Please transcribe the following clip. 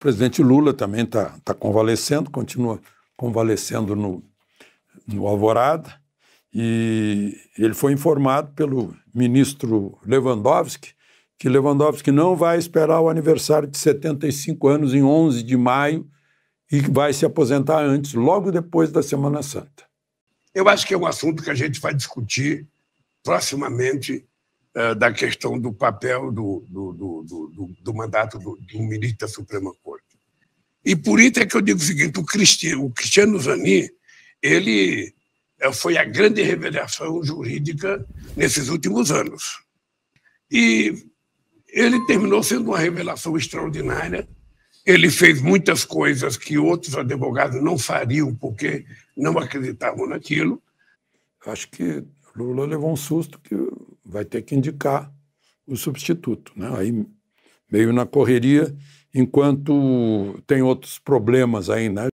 presidente Lula também está tá convalescendo, continua convalescendo no, no Alvorada, e ele foi informado pelo ministro Lewandowski que Lewandowski não vai esperar o aniversário de 75 anos em 11 de maio e vai se aposentar antes, logo depois da Semana Santa. Eu acho que é um assunto que a gente vai discutir proximamente uh, da questão do papel do, do, do, do mandato do ministro da Suprema Corte. E por isso é que eu digo o seguinte: o Cristiano, o Cristiano Zanin, ele eh, foi a grande revelação jurídica nesses últimos anos. E ele terminou sendo uma revelação extraordinária. Ele fez muitas coisas que outros advogados não fariam porque não acreditavam naquilo. Acho que Lula levou um susto que vai ter que indicar o substituto. Né? Aí meio na correria, enquanto tem outros problemas ainda.